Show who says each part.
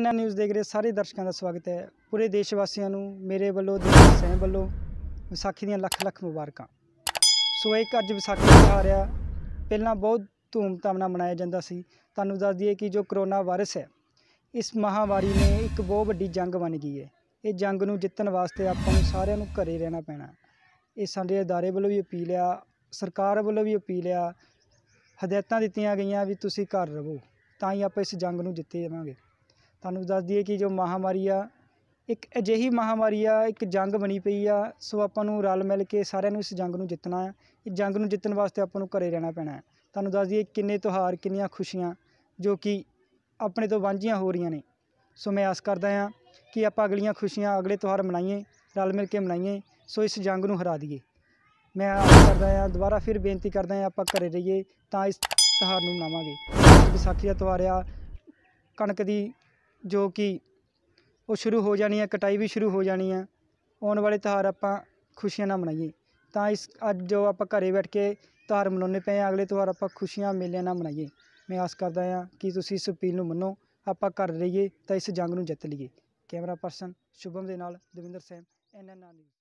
Speaker 1: NR news ਦੇਖ ਰਹੇ ਸਾਰੇ ਦਰਸ਼ਕਾਂ ਦਾ ਸਵਾਗਤ ਹੈ ਪੂਰੇ ਦੇਸ਼ ਵਾਸੀਆਂ ਨੂੰ ਮੇਰੇ ਵੱਲੋਂ ਦੇਸ਼ ਸਹਿ ਵੱਲੋਂ ਵਿਸਾਖੀ ਦੀਆਂ ਲੱਖ ਲੱਖ ਮੁਬਾਰਕਾਂ ਸੋ ਇੱਕ ਅੱਜ ਵਿਸਾਖੀ ਦਾ ਰਿਹਾ ਪਹਿਲਾਂ ਬਹੁਤ ਧੂਮਧਾਮ ਨਾਲ ਮਨਾਇਆ ਜਾਂਦਾ ਸੀ ਤੁਹਾਨੂੰ ਦੱਸ ਦਈਏ ਕਿ ਜੋ ਕਰੋਨਾ ਵਾਇਰਸ ਹੈ ਇਸ ਮਹਾਮਾਰੀ ਨੇ ਇੱਕ ਬਹੁਤ ਵੱਡੀ ਜੰਗ ਬਣ ਗਈ ਹੈ ਇਹ ਜੰਗ ਨੂੰ ਜਿੱਤਣ ਵਾਸਤੇ ਆਪਾਂ ਨੂੰ ਸਾਰਿਆਂ ਨੂੰ ਘਰੇ ਰਹਿਣਾ ਪੈਣਾ ਇਹ ਸਾਡੇ ਅਦਾਰੇ ਵੱਲੋਂ ਵੀ ਅਪੀਲ ਆ ਸਰਕਾਰ ਵੱਲੋਂ ਵੀ ਅਪੀਲ ਆ ਹਦਾਇਤਾਂ ਦਿੱਤੀਆਂ ਗਈਆਂ ਵੀ ਤੁਸੀਂ ਘਰ ਰਹੋ ਤਾਂ ਹੀ ਆਪਾਂ ਇਸ ਜੰਗ ਨੂੰ ਜਿੱਤੇ ਜਾਵਾਂਗੇ ਤੁਹਾਨੂੰ ਦੱਸ ਦਈਏ ਕਿ ਜੋ ਮਹਾਮਾਰੀ ਆ ਇੱਕ ਅਜਿਹੀ ਮਹਾਮਾਰੀ ਆ ਇੱਕ ਜੰਗ ਬਣੀ ਪਈ ਆ ਸੋ ਆਪਾਂ ਨੂੰ ਰਲ ਮਿਲ ਕੇ ਸਾਰਿਆਂ ਨੂੰ ਇਸ ਜੰਗ ਨੂੰ ਜਿੱਤਣਾ ਹੈ ਇਹ ਜੰਗ ਨੂੰ ਜਿੱਤਣ ਵਾਸਤੇ ਆਪਾਂ ਨੂੰ ਘਰੇ ਰਹਿਣਾ ਪੈਣਾ ਹੈ ਤੁਹਾਨੂੰ ਦੱਸ ਦਈਏ ਕਿੰਨੇ ਤਿਉਹਾਰ ਕਿੰਨੀਆਂ ਖੁਸ਼ੀਆਂ ਜੋ ਕਿ ਆਪਣੇ ਤੋਂ ਵਾਂਝੀਆਂ ਹੋ ਰਹੀਆਂ ਨੇ ਸੋ ਮੈਂ ਆਸ ਕਰਦਾ ਹਾਂ ਕਿ ਆਪਾਂ ਅਗਲੀਆਂ ਖੁਸ਼ੀਆਂ ਅਗਲੇ ਤਿਉਹਾਰ ਮਨਾਈਏ ਰਲ ਮਿਲ ਕੇ ਮਨਾਈਏ ਸੋ ਇਸ ਜੰਗ ਨੂੰ ਹਰਾ ਦਈਏ ਮੈਂ ਆਸ ਕਰਦਾ ਹਾਂ ਦੁਬਾਰਾ ਫਿਰ ਬੇਨਤੀ ਕਰਦਾ ਹਾਂ ਆਪਾਂ ਘਰੇ ਰਹੀਏ ਤਾਂ ਇਸ ਤਿਉਹਾਰ ਨੂੰ ਮਨਾਵਾਂਗੇ ਵਿਸਾਖੀ ਦਾ ਤਿਉਹਾਰ ਆ ਕਣਕ ਦੀ ਜੋ ਕਿ ਉਹ ਸ਼ੁਰੂ ਹੋ ਜਾਣੀ ਹੈ ਕਟਾਈ ਵੀ ਸ਼ੁਰੂ ਹੋ ਜਾਣੀ ਹੈ ਆਉਣ ਵਾਲੇ ਤਿਉਹਾਰ ਆਪਾਂ ਖੁਸ਼ੀਆਂ ਨਾਲ ਮਨਾਈਏ ਤਾਂ ਇਸ ਅੱਜ ਜੋ ਆਪਾਂ ਘਰੇ ਬੈਠ ਕੇ ਤਿਉਹਾਰ ਮਨਾਉਂਦੇ ਪਏ ਆ ਅਗਲੇ ਤਿਉਹਾਰ ਆਪਾਂ ਖੁਸ਼ੀਆਂ ਮੇਲਿਆਂ ਨਾਲ ਮਨਾਈਏ ਮੈਂ ਆਸ ਕਰਦਾ ਹਾਂ ਕਿ ਤੁਸੀਂ ਇਸ ਅਪੀਲ ਨੂੰ ਮੰਨੋ ਆਪਾਂ ਘਰ ਰਹੀਏ ਤਾਂ ਇਸ ਜੰਗ ਨੂੰ ਜਿੱਤ ਲਈਏ ਕੈਮਰਾ ਪਰਸਨ ਸ਼ੁਭਮ ਦੇ ਨਾਲ ਦਵਿੰਦਰ ਸੈਨ ਐਨ ਐਨ ਆਰ